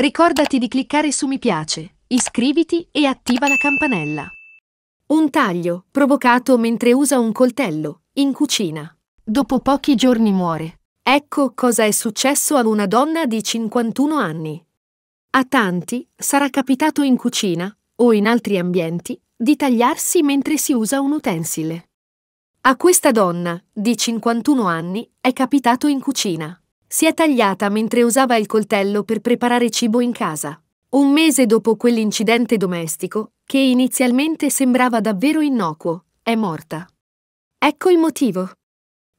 Ricordati di cliccare su mi piace, iscriviti e attiva la campanella. Un taglio, provocato mentre usa un coltello, in cucina. Dopo pochi giorni muore. Ecco cosa è successo ad una donna di 51 anni. A tanti sarà capitato in cucina, o in altri ambienti, di tagliarsi mentre si usa un utensile. A questa donna, di 51 anni, è capitato in cucina. Si è tagliata mentre usava il coltello per preparare cibo in casa. Un mese dopo quell'incidente domestico, che inizialmente sembrava davvero innocuo, è morta. Ecco il motivo.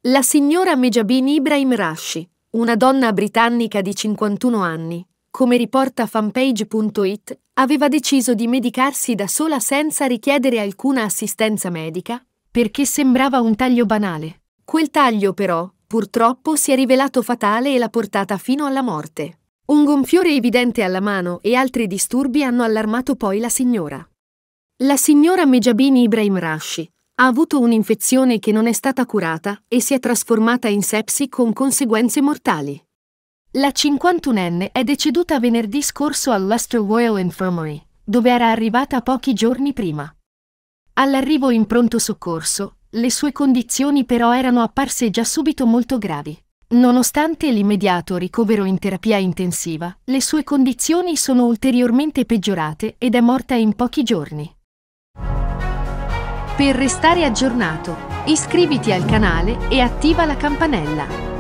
La signora Mejabin Ibrahim Rashi, una donna britannica di 51 anni, come riporta fanpage.it, aveva deciso di medicarsi da sola senza richiedere alcuna assistenza medica, perché sembrava un taglio banale. Quel taglio però, purtroppo si è rivelato fatale e l'ha portata fino alla morte. Un gonfiore evidente alla mano e altri disturbi hanno allarmato poi la signora. La signora Mejabini Ibrahim Rashi ha avuto un'infezione che non è stata curata e si è trasformata in sepsi con conseguenze mortali. La 51enne è deceduta venerdì scorso al Leicester Royal Infirmary, dove era arrivata pochi giorni prima. All'arrivo in pronto soccorso, le sue condizioni però erano apparse già subito molto gravi. Nonostante l'immediato ricovero in terapia intensiva, le sue condizioni sono ulteriormente peggiorate ed è morta in pochi giorni. Per restare aggiornato, iscriviti al canale e attiva la campanella.